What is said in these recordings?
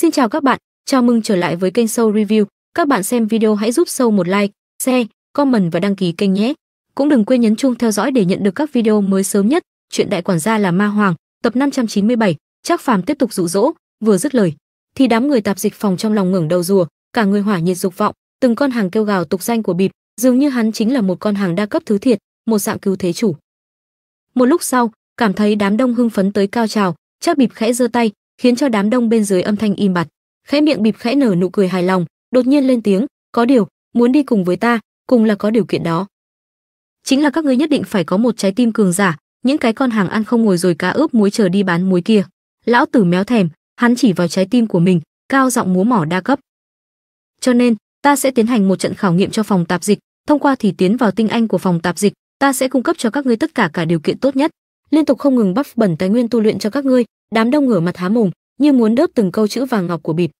Xin chào các bạn, chào mừng trở lại với kênh Show Review. Các bạn xem video hãy giúp Show một like, share, comment và đăng ký kênh nhé. Cũng đừng quên nhấn chuông theo dõi để nhận được các video mới sớm nhất. Chuyện đại quản gia là ma hoàng, tập 597, Trác Phàm tiếp tục dụ dỗ, vừa dứt lời thì đám người tạp dịch phòng trong lòng ngẩng đầu rùa, cả người hỏa nhiệt dục vọng, từng con hàng kêu gào tục danh của bịp, dường như hắn chính là một con hàng đa cấp thứ thiệt, một dạng cứu thế chủ. Một lúc sau, cảm thấy đám đông hưng phấn tới cao trào, chắc bịp khẽ giơ tay, khiến cho đám đông bên dưới âm thanh im bặt. Khẽ miệng bịp khẽ nở nụ cười hài lòng, đột nhiên lên tiếng, "Có điều, muốn đi cùng với ta, cùng là có điều kiện đó. Chính là các ngươi nhất định phải có một trái tim cường giả, những cái con hàng ăn không ngồi rồi cá ướp muối chờ đi bán muối kia." Lão tử méo thèm, hắn chỉ vào trái tim của mình, cao giọng múa mỏ đa cấp. "Cho nên, ta sẽ tiến hành một trận khảo nghiệm cho phòng tạp dịch, thông qua thì tiến vào tinh anh của phòng tạp dịch, ta sẽ cung cấp cho các ngươi tất cả cả điều kiện tốt nhất, liên tục không ngừng bắp bẩn tài nguyên tu luyện cho các ngươi đám đông ngửa mặt há mồm như muốn đớp từng câu chữ vàng ngọc của bịp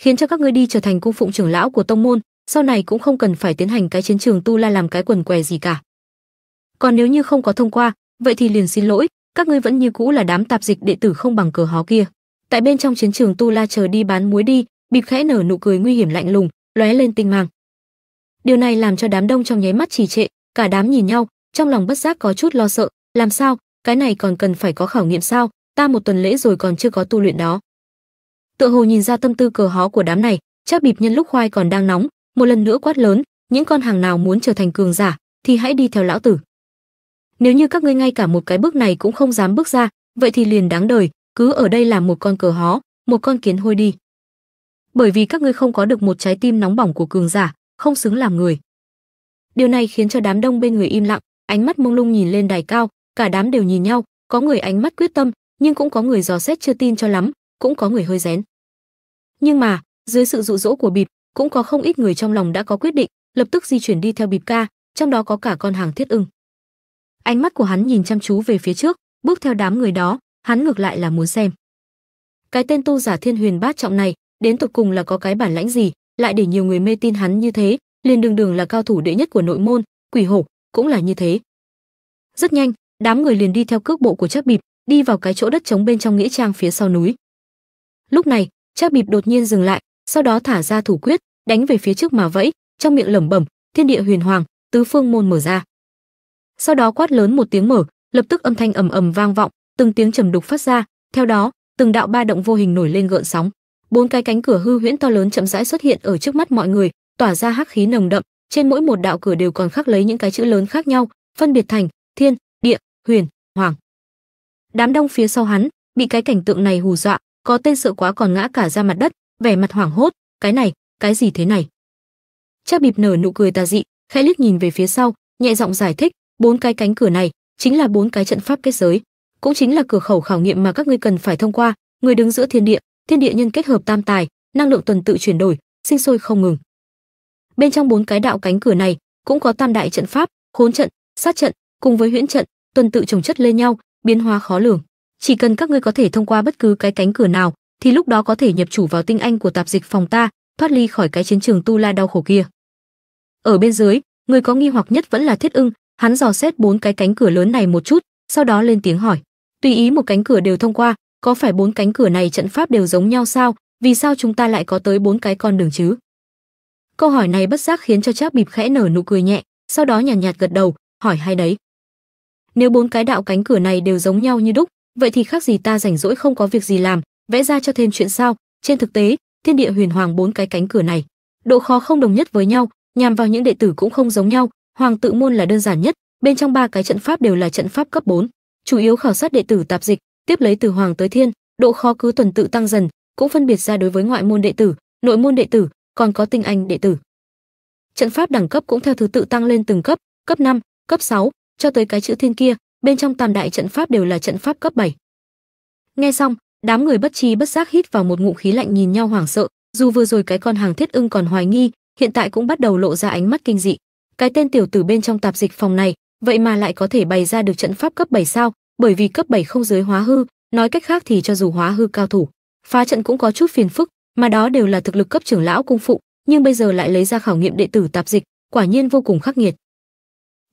khiến cho các ngươi đi trở thành cung phụng trưởng lão của tông môn sau này cũng không cần phải tiến hành cái chiến trường tu la làm cái quần què gì cả còn nếu như không có thông qua vậy thì liền xin lỗi các ngươi vẫn như cũ là đám tạp dịch đệ tử không bằng cờ hó kia tại bên trong chiến trường tu la chờ đi bán muối đi bịp khẽ nở nụ cười nguy hiểm lạnh lùng lóe lên tinh mang điều này làm cho đám đông trong nháy mắt trì trệ cả đám nhìn nhau trong lòng bất giác có chút lo sợ làm sao, cái này còn cần phải có khảo nghiệm sao, ta một tuần lễ rồi còn chưa có tu luyện đó. Tựa hồ nhìn ra tâm tư cờ hó của đám này, chắc bịp nhân lúc khoai còn đang nóng, một lần nữa quát lớn, những con hàng nào muốn trở thành cường giả thì hãy đi theo lão tử. Nếu như các ngươi ngay cả một cái bước này cũng không dám bước ra, vậy thì liền đáng đời, cứ ở đây làm một con cờ hó, một con kiến hôi đi. Bởi vì các ngươi không có được một trái tim nóng bỏng của cường giả, không xứng làm người. Điều này khiến cho đám đông bên người im lặng, ánh mắt mông lung nhìn lên đài cao, cả đám đều nhìn nhau, có người ánh mắt quyết tâm, nhưng cũng có người dò xét chưa tin cho lắm, cũng có người hơi rén. Nhưng mà, dưới sự dụ dỗ của bịp, cũng có không ít người trong lòng đã có quyết định, lập tức di chuyển đi theo bịp ca, trong đó có cả con hàng thiết ưng. Ánh mắt của hắn nhìn chăm chú về phía trước, bước theo đám người đó, hắn ngược lại là muốn xem. Cái tên tu giả thiên huyền bát trọng này, đến tột cùng là có cái bản lãnh gì, lại để nhiều người mê tin hắn như thế, liền đường đường là cao thủ đệ nhất của nội môn, quỷ hổ cũng là như thế. Rất nhanh, đám người liền đi theo cước bộ của Trác Bịp, đi vào cái chỗ đất trống bên trong nghĩa trang phía sau núi. Lúc này, Trác Bịp đột nhiên dừng lại, sau đó thả ra thủ quyết, đánh về phía trước mà vẫy, trong miệng lẩm bẩm, "Thiên địa huyền hoàng, tứ phương môn mở ra." Sau đó quát lớn một tiếng mở, lập tức âm thanh ầm ầm vang vọng, từng tiếng trầm đục phát ra, theo đó, từng đạo ba động vô hình nổi lên gợn sóng. Bốn cái cánh cửa hư huyễn to lớn chậm rãi xuất hiện ở trước mắt mọi người, tỏa ra hắc khí nồng đậm, trên mỗi một đạo cửa đều còn khắc lấy những cái chữ lớn khác nhau, phân biệt thành Thiên, huyền hoàng đám đông phía sau hắn bị cái cảnh tượng này hù dọa có tên sợ quá còn ngã cả ra mặt đất vẻ mặt hoảng hốt cái này cái gì thế này chắc bịp nở nụ cười tà dị khẽ liếc nhìn về phía sau nhẹ giọng giải thích bốn cái cánh cửa này chính là bốn cái trận pháp kết giới cũng chính là cửa khẩu khảo nghiệm mà các ngươi cần phải thông qua người đứng giữa thiên địa thiên địa nhân kết hợp tam tài năng lượng tuần tự chuyển đổi sinh sôi không ngừng bên trong bốn cái đạo cánh cửa này cũng có tam đại trận pháp khốn trận sát trận cùng với huyễn trận tuần tự trồng chất lên nhau, biến hóa khó lường. Chỉ cần các ngươi có thể thông qua bất cứ cái cánh cửa nào, thì lúc đó có thể nhập chủ vào tinh anh của tạp dịch phòng ta, thoát ly khỏi cái chiến trường tu la đau khổ kia. Ở bên dưới, người có nghi hoặc nhất vẫn là Thiết Ưng, hắn dò xét bốn cái cánh cửa lớn này một chút, sau đó lên tiếng hỏi, tùy ý một cánh cửa đều thông qua, có phải bốn cánh cửa này trận pháp đều giống nhau sao, vì sao chúng ta lại có tới bốn cái con đường chứ? Câu hỏi này bất giác khiến cho Trác Bịp khẽ nở nụ cười nhẹ, sau đó nhàn nhạt, nhạt gật đầu, hỏi hay đấy. Nếu bốn cái đạo cánh cửa này đều giống nhau như đúc, vậy thì khác gì ta rảnh rỗi không có việc gì làm, vẽ ra cho thêm chuyện sao? Trên thực tế, thiên địa huyền hoàng bốn cái cánh cửa này, độ khó không đồng nhất với nhau, nhằm vào những đệ tử cũng không giống nhau, hoàng tự môn là đơn giản nhất, bên trong ba cái trận pháp đều là trận pháp cấp 4, chủ yếu khảo sát đệ tử tạp dịch, tiếp lấy từ hoàng tới thiên, độ khó cứ tuần tự tăng dần, cũng phân biệt ra đối với ngoại môn đệ tử, nội môn đệ tử, còn có tinh anh đệ tử. Trận pháp đẳng cấp cũng theo thứ tự tăng lên từng cấp, cấp 5, cấp 6, cho tới cái chữ thiên kia, bên trong tam đại trận pháp đều là trận pháp cấp 7. Nghe xong, đám người bất trí bất giác hít vào một ngụm khí lạnh nhìn nhau hoảng sợ, dù vừa rồi cái con hàng thiết ưng còn hoài nghi, hiện tại cũng bắt đầu lộ ra ánh mắt kinh dị. Cái tên tiểu tử bên trong tạp dịch phòng này, vậy mà lại có thể bày ra được trận pháp cấp 7 sao? Bởi vì cấp 7 không giới hóa hư, nói cách khác thì cho dù hóa hư cao thủ, phá trận cũng có chút phiền phức, mà đó đều là thực lực cấp trưởng lão cung phụ, nhưng bây giờ lại lấy ra khảo nghiệm đệ tử tạp dịch, quả nhiên vô cùng khắc nghiệt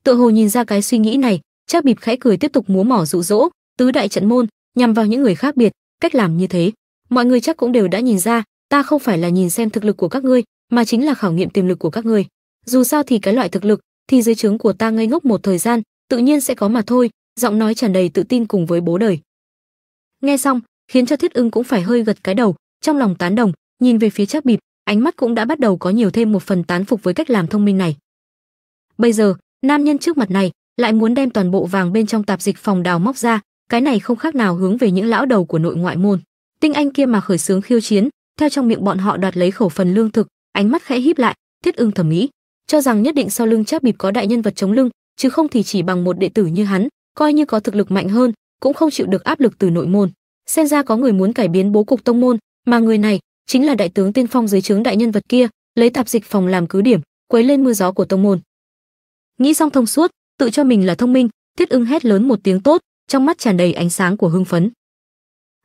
tựa hồ nhìn ra cái suy nghĩ này chắc bịp khẽ cười tiếp tục múa mỏ rụ rỗ tứ đại trận môn nhằm vào những người khác biệt cách làm như thế mọi người chắc cũng đều đã nhìn ra ta không phải là nhìn xem thực lực của các ngươi mà chính là khảo nghiệm tiềm lực của các ngươi dù sao thì cái loại thực lực thì dưới trướng của ta ngây ngốc một thời gian tự nhiên sẽ có mà thôi giọng nói tràn đầy tự tin cùng với bố đời nghe xong khiến cho thiết ưng cũng phải hơi gật cái đầu trong lòng tán đồng nhìn về phía chắc bịp ánh mắt cũng đã bắt đầu có nhiều thêm một phần tán phục với cách làm thông minh này bây giờ Nam nhân trước mặt này lại muốn đem toàn bộ vàng bên trong tạp dịch phòng đào móc ra, cái này không khác nào hướng về những lão đầu của nội ngoại môn. Tinh anh kia mà khởi sướng khiêu chiến, theo trong miệng bọn họ đoạt lấy khẩu phần lương thực, ánh mắt khẽ híp lại, Thiết Ưng thẩm nghĩ, cho rằng nhất định sau lưng chắc bịp có đại nhân vật chống lưng, chứ không thì chỉ bằng một đệ tử như hắn, coi như có thực lực mạnh hơn, cũng không chịu được áp lực từ nội môn. Xem ra có người muốn cải biến bố cục tông môn, mà người này chính là đại tướng tiên phong dưới trướng đại nhân vật kia, lấy tạp dịch phòng làm cứ điểm, quấy lên mưa gió của tông môn nghĩ xong thông suốt tự cho mình là thông minh thiết ưng hét lớn một tiếng tốt trong mắt tràn đầy ánh sáng của hưng phấn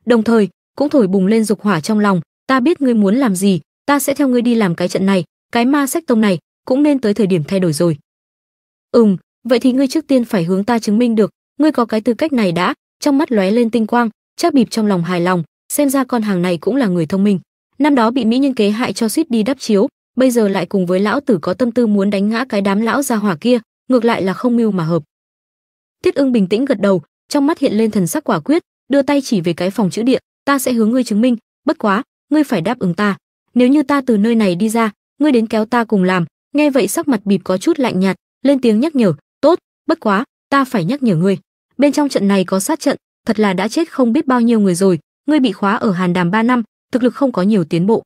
đồng thời cũng thổi bùng lên dục hỏa trong lòng ta biết ngươi muốn làm gì ta sẽ theo ngươi đi làm cái trận này cái ma sách tông này cũng nên tới thời điểm thay đổi rồi ừm vậy thì ngươi trước tiên phải hướng ta chứng minh được ngươi có cái tư cách này đã trong mắt lóe lên tinh quang chắc bịp trong lòng hài lòng xem ra con hàng này cũng là người thông minh năm đó bị mỹ nhân kế hại cho suýt đi đắp chiếu bây giờ lại cùng với lão tử có tâm tư muốn đánh ngã cái đám lão gia hỏa kia, ngược lại là không mưu mà hợp. Tiết Ưng bình tĩnh gật đầu, trong mắt hiện lên thần sắc quả quyết, đưa tay chỉ về cái phòng chữ địa, ta sẽ hướng ngươi chứng minh, bất quá, ngươi phải đáp ứng ta, nếu như ta từ nơi này đi ra, ngươi đến kéo ta cùng làm. Nghe vậy sắc mặt bịp có chút lạnh nhạt, lên tiếng nhắc nhở, "Tốt, bất quá, ta phải nhắc nhở ngươi, bên trong trận này có sát trận, thật là đã chết không biết bao nhiêu người rồi, ngươi bị khóa ở Hàn Đàm 3 năm, thực lực không có nhiều tiến bộ.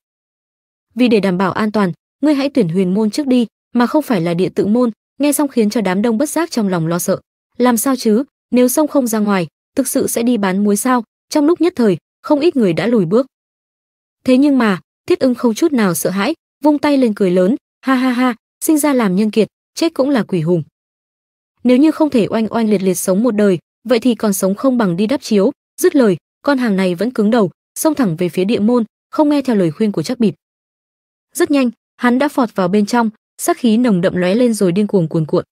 Vì để đảm bảo an toàn, ngươi hãy tuyển huyền môn trước đi, mà không phải là địa tự môn, nghe xong khiến cho đám đông bất giác trong lòng lo sợ. Làm sao chứ, nếu sông không ra ngoài, thực sự sẽ đi bán muối sao? Trong lúc nhất thời, không ít người đã lùi bước. Thế nhưng mà, Thiết Ưng không chút nào sợ hãi, vung tay lên cười lớn, ha ha ha, sinh ra làm nhân kiệt, chết cũng là quỷ hùng. Nếu như không thể oanh oanh liệt liệt sống một đời, vậy thì còn sống không bằng đi đắp chiếu, dứt lời, con hàng này vẫn cứng đầu, xông thẳng về phía địa môn, không nghe theo lời khuyên của Trác Bịp. Rất nhanh, Hắn đã phọt vào bên trong, sắc khí nồng đậm lóe lên rồi điên cuồng cuồn cuộn.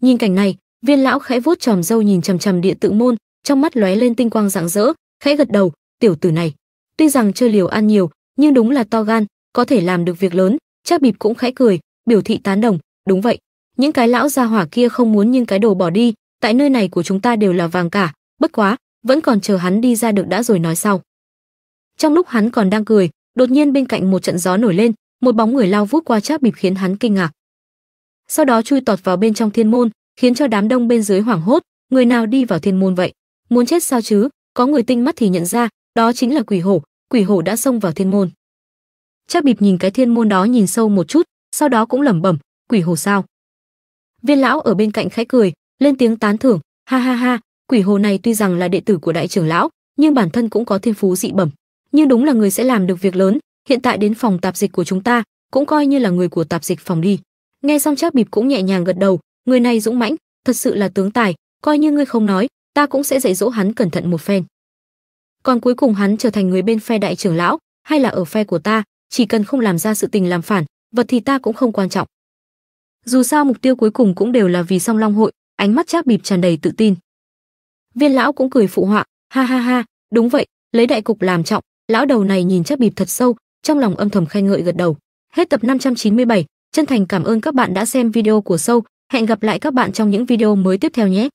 Nhìn cảnh này, Viên lão khẽ vuốt tròm râu nhìn chằm chằm địa tự môn, trong mắt lóe lên tinh quang rạng rỡ, khẽ gật đầu, tiểu tử này, tuy rằng chơi liều ăn nhiều, nhưng đúng là to gan, có thể làm được việc lớn, chắc bịp cũng khẽ cười, biểu thị tán đồng, đúng vậy, những cái lão gia hỏa kia không muốn nhưng cái đồ bỏ đi, tại nơi này của chúng ta đều là vàng cả, bất quá, vẫn còn chờ hắn đi ra được đã rồi nói sau. Trong lúc hắn còn đang cười, đột nhiên bên cạnh một trận gió nổi lên, một bóng người lao vút qua trác bịp khiến hắn kinh ngạc sau đó chui tọt vào bên trong thiên môn khiến cho đám đông bên dưới hoảng hốt người nào đi vào thiên môn vậy muốn chết sao chứ có người tinh mắt thì nhận ra đó chính là quỷ hổ quỷ hổ đã xông vào thiên môn trác bịp nhìn cái thiên môn đó nhìn sâu một chút sau đó cũng lẩm bẩm quỷ hổ sao viên lão ở bên cạnh khẽ cười lên tiếng tán thưởng ha ha ha quỷ hồ này tuy rằng là đệ tử của đại trưởng lão nhưng bản thân cũng có thiên phú dị bẩm nhưng đúng là người sẽ làm được việc lớn hiện tại đến phòng tạp dịch của chúng ta, cũng coi như là người của tạp dịch phòng đi. Nghe xong Trác Bịp cũng nhẹ nhàng gật đầu, người này dũng mãnh, thật sự là tướng tài, coi như ngươi không nói, ta cũng sẽ dạy dỗ hắn cẩn thận một phen. Còn cuối cùng hắn trở thành người bên phe đại trưởng lão, hay là ở phe của ta, chỉ cần không làm ra sự tình làm phản, vật thì ta cũng không quan trọng. Dù sao mục tiêu cuối cùng cũng đều là vì Song Long hội, ánh mắt Trác Bịp tràn đầy tự tin. Viên lão cũng cười phụ họa, ha ha ha, đúng vậy, lấy đại cục làm trọng, lão đầu này nhìn Trác Bịp thật sâu, trong lòng âm thầm khen ngợi gật đầu. Hết tập 597, chân thành cảm ơn các bạn đã xem video của sâu, hẹn gặp lại các bạn trong những video mới tiếp theo nhé.